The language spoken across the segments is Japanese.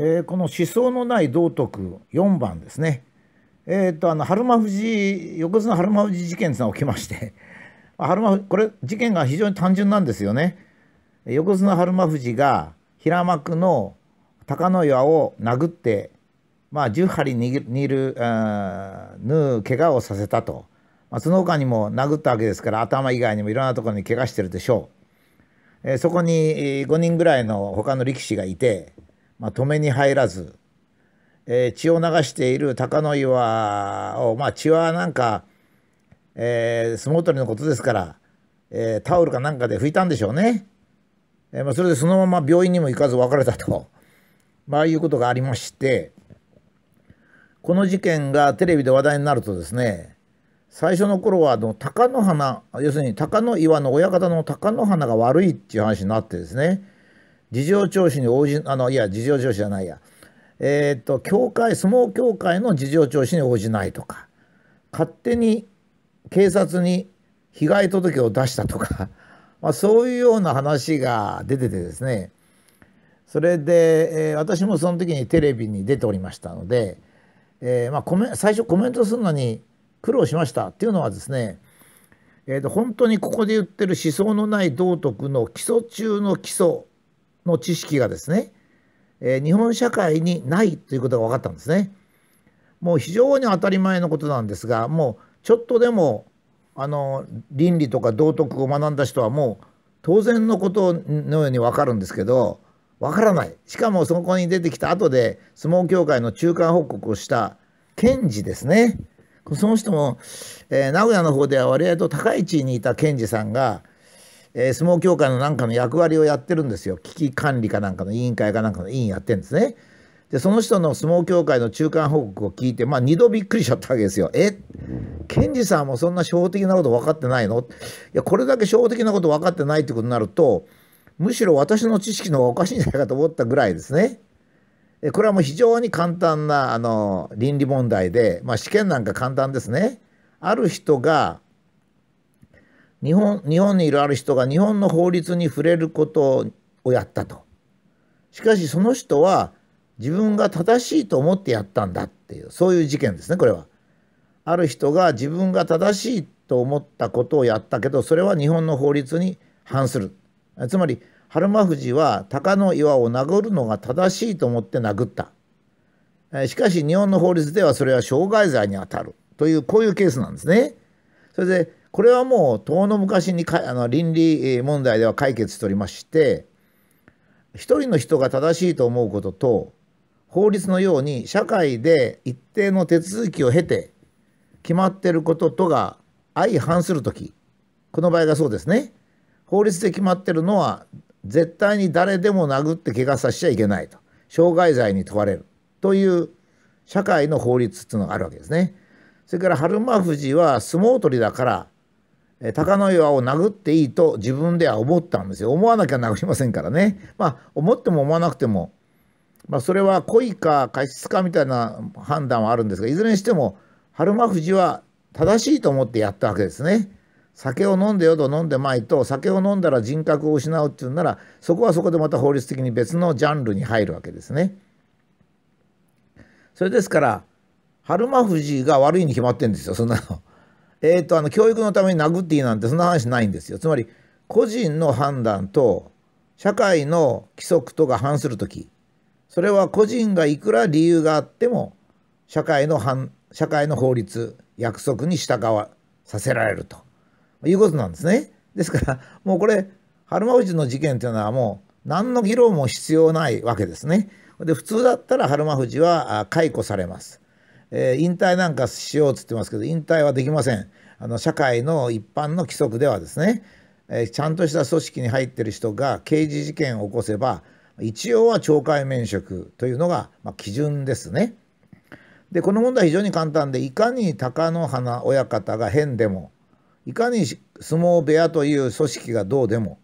えー、この思想のない道徳4番ですね。えー、っとあの春馬富士横綱春馬富士事件が起きまして 春馬これ事件が非常に単純なんですよね。横綱春馬富士が平幕の鷹の岩を殴って、まあ、10針握る縫う怪我をさせたと、まあ、その他にも殴ったわけですから頭以外にもいろんなところに怪我してるでしょう、えー、そこに5人ぐらいの他の力士がいてまあ、止めに入らず、えー、血を流している鷹の岩を、まあ、血はなんか、えー、相撲取りのことですから、えー、タオルかなんかで拭いたんでしょうね。えーまあ、それでそのまま病院にも行かず別れたと、まあ、いうことがありまして、この事件がテレビで話題になるとですね、最初の頃はあの鷹の花要するに鷹の岩の親方の鷹の花が悪いっていう話になってですね事情聴取に応じあのいや事情聴取じゃないやえー、っと教会相撲協会の事情聴取に応じないとか勝手に警察に被害届を出したとか、まあ、そういうような話が出ててですねそれで、えー、私もその時にテレビに出ておりましたので、えー、まあ、コメ最初コメントするのに苦労しましたっていうのはですね、えーと、と本当にここで言ってる思想のない道徳の基礎中の基礎の知識がですね、え日本社会にないということが分かったんですね。もう非常に当たり前のことなんですがもうちょっとでもあの倫理とか道徳を学んだ人はもう当然のことのように分かるんですけど分からないしかもそこに出てきた後で相撲協会の中間報告をした検事ですねその人も、えー、名古屋の方では割合と高い地位にいた検事さんがえー、相撲協会のなんかの役割をやってるんですよ危機管理かなんかの委員会かなんかの委員やってるんですね。でその人の相撲協会の中間報告を聞いて、まあ、2度びっくりしちゃったわけですよ。え検事さんもそんな初歩的なこと分かってないのいやこれだけ初歩的なこと分かってないってことになるとむしろ私の知識の方がおかしいんじゃないかと思ったぐらいですね。これはもう非常に簡単なあの倫理問題で、まあ、試験なんか簡単ですね。ある人が日本日本にいるある人が日本の法律に触れることをやったと。しかしその人は自分が正しいと思ってやったんだっていうそういう事件ですねこれは。ある人が自分が正しいと思ったことをやったけどそれは日本の法律に反する。つまり春馬富士は鷹の岩を殴るのが正しいと思って殴った。しかし日本の法律ではそれは傷害罪にあたるというこういうケースなんですね。それでこれはもう遠の昔にかあの倫理問題では解決しておりまして一人の人が正しいと思うことと法律のように社会で一定の手続きを経て決まってることとが相反する時この場合がそうですね法律で決まってるのは絶対に誰でも殴って怪我させちゃいけないと傷害罪に問われるという社会の法律っていうのがあるわけですね。それから春馬富士は相撲取りだから鷹の岩を殴っていいと自分では思ったんですよ。思わなきゃ殴りませんからね。まあ、思っても思わなくても、まあ、それは恋か過失かみたいな判断はあるんですが、いずれにしても、春馬富士は正しいと思ってやったわけですね。酒を飲んでよと飲んでまいと、酒を飲んだら人格を失うっていうんなら、そこはそこでまた法律的に別のジャンルに入るわけですね。それですから、春馬富士が悪いに決まってんですよ、そんなの。えーと、あの教育のために殴っていいなんてそんな話ないんですよ。つまり個人の判断と社会の規則とが反する時それは個人がいくら理由があっても社会の反社会の法律約束に従わさせられるということなんですね。ですからもうこれ春馬富士の事件というのはもう何の議論も必要ないわけですね。で普通だったら春馬富士は解雇されます。えー、引退なんかしようっつってますけど引退はできませんあの社会の一般の規則ではですね、えー、ちゃんとした組織に入ってる人が刑事事件を起こせば一応は懲戒免職というのが、まあ、基準ですね。でこの問題非常に簡単でいかに貴乃花親方が変でもいかに相撲部屋という組織がどうでも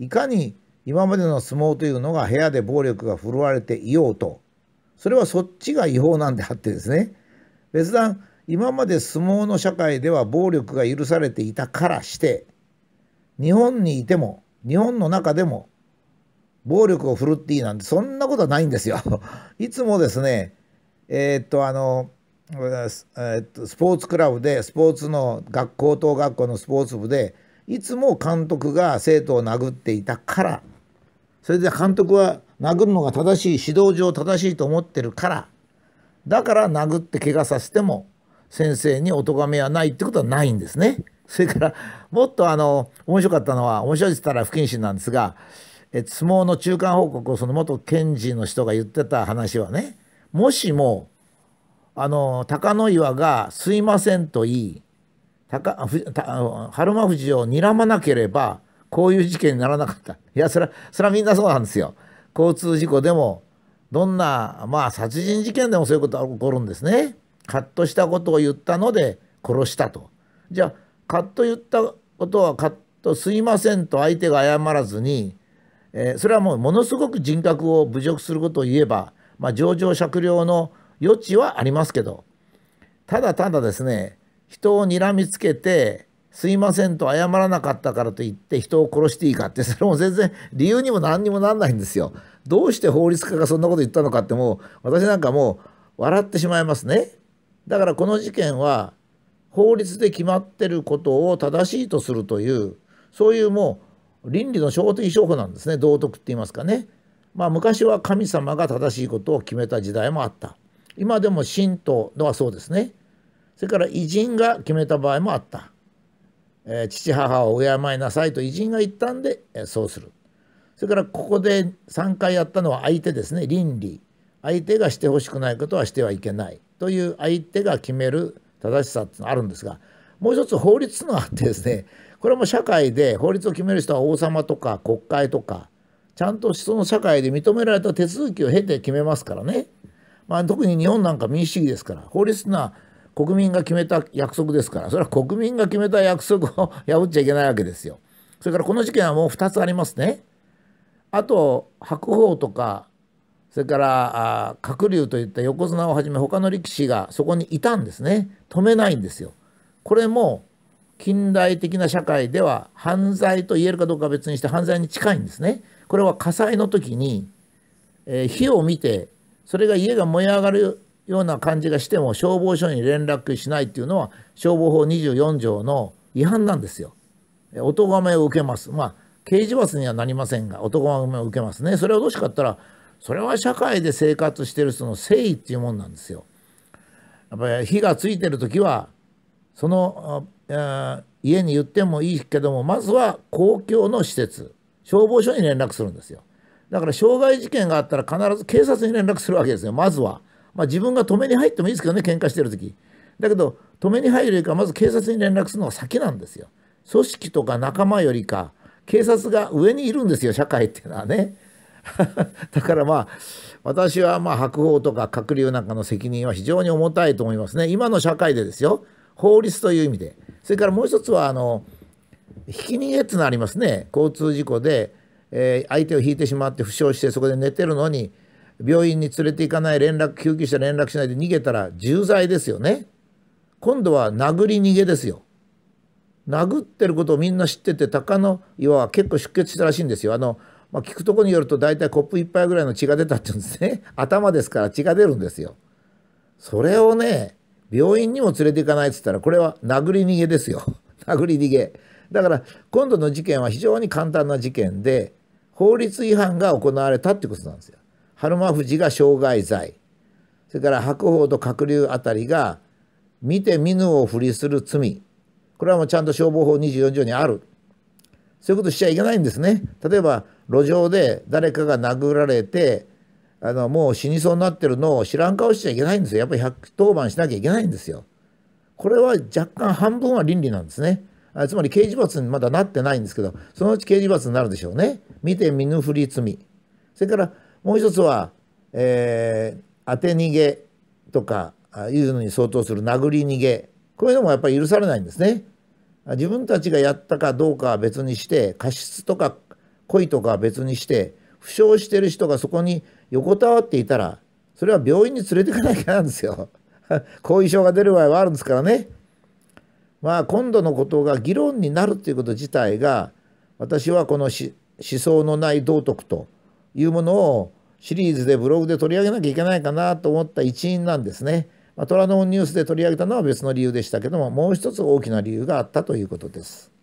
いかに今までの相撲というのが部屋で暴力が振るわれていようとそれはそっちが違法なんであってですね別段今まで相撲の社会では暴力が許されていたからして日本にいても日本の中でも暴力を振るっていいなんてそんなことはないんですよ。いつもですねえー、っとあの、えー、っとスポーツクラブでスポーツの学校等学校のスポーツ部でいつも監督が生徒を殴っていたからそれで監督は殴るのが正しい指導上正しいと思ってるからだから殴って怪我させても先生にお咎めはないってことはないんですね。それからもっとあの面白かったのは面白いって言ったら不謹慎なんですがえ相撲の中間報告をその元検事の人が言ってた話はねもしもあの高野岩が「すいません」と言い春馬富士を睨まなければこういう事件にならなかったいやそれそれはみんなそうなんですよ。交通事故でもどんなまあ殺人事件でもそういうことが起こるんですね。カッとしたことを言ったので殺したと。じゃあカッと言ったことはカッとすいませんと相手が謝らずに、えー、それはもうものすごく人格を侮辱することを言えば、まあ、情状酌量の余地はありますけどただただですね人をにらみつけてすいませんと謝らなかったからといって人を殺していいかってそれも全然理由にも何にもなんないんですよ。どうして法律家がそんなこと言ったのかってもう私なんかもう笑ってしまいますね。だからこの事件は法律で決まってることを正しいとするというそういうもう倫理の小的証拠なんですね道徳って言いますかね。まあ昔は神様が正しいことを決めた時代もあった。今でも神道のはそうですね。それから偉人が決めた場合もあった。えー、父母を敬いなさいと偉人が言ったんで、えー、そうするそれからここで3回やったのは相手ですね倫理相手がしてほしくないことはしてはいけないという相手が決める正しさっていうのがあるんですがもう一つ法律のがあってですねこれも社会で法律を決める人は王様とか国会とかちゃんとその社会で認められた手続きを経て決めますからね、まあ、特に日本なんか民主主義ですから法律のは国民が決めた約束ですから、それは国民が決めた約束を 破っちゃいけないわけですよ。それからこの事件はもう2つありますね。あと白鵬とかそれから鶴竜といった横綱をはじめ他の力士がそこにいたんですね止めないんですよ。これも近代的な社会では犯罪と言えるかどうかは別にして犯罪に近いんですね。これは火災の時に、えー、火を見てそれが家が燃え上がるような感じがしても消防署に連絡しないっていうのは消防法24条の違反なんですよ。お咎めを受けます。まあ刑事罰にはなりませんがおがめを受けますね。それはどうしかったらそれは社会で生活してる人の誠意っていうもんなんですよ。やっぱり火がついてる時はその、えー、家に言ってもいいけどもまずは公共の施設消防署に連絡するんですよ。だから傷害事件があったら必ず警察に連絡するわけですよまずは。まあ、自分が止めに入ってもいいですけどね喧嘩してる時だけど止めに入るよりかまず警察に連絡するのが先なんですよ組織とか仲間よりか警察が上にいるんですよ社会っていうのはね だからまあ私はまあ白鵬とか閣僚なんかの責任は非常に重たいと思いますね今の社会でですよ法律という意味でそれからもう一つはあのひき逃げっていうのありますね交通事故で、えー、相手を引いてしまって負傷してそこで寝てるのに病院に連れて行かない連絡救急車連絡しないで逃げたら重罪ですよね今度は殴り逃げですよ殴ってることをみんな知ってて鷹の岩は結構出血したらしいんですよあの、まあ、聞くとこによると大体コップ一杯ぐらいの血が出たって言うんですね 頭ですから血が出るんですよそれをね病院にも連れて行かないっつったらこれは殴り逃げですよ 殴り逃げだから今度の事件は非常に簡単な事件で法律違反が行われたってことなんですよ春間富士が障害罪それから白鵬と鶴竜あたりが見て見ぬをふりする罪これはもうちゃんと消防法24条にあるそういうことしちゃいけないんですね例えば路上で誰かが殴られてあのもう死にそうになってるのを知らん顔しちゃいけないんですよやっぱり110番しなきゃいけないんですよこれは若干半分は倫理なんですねつまり刑事罰にまだなってないんですけどそのうち刑事罰になるでしょうね見て見ぬふり罪それからもう一つは、えー、当て逃げとかいうのに相当する殴り逃げこういうのもやっぱり許されないんですね。自分たちがやったかどうかは別にして過失とか故とかは別にして負傷してる人がそこに横たわっていたらそれは病院に連れていかなきゃなんですよ。後遺症が出る場合はあるんですからね。まあ今度のことが議論になるということ自体が私はこの思想のない道徳というものをシリーズでブログで取り上げなきゃいけないかなと思った一因なんですね。まあ、虎ノ門ニュースで取り上げたのは別の理由でしたけどももう一つ大きな理由があったということです。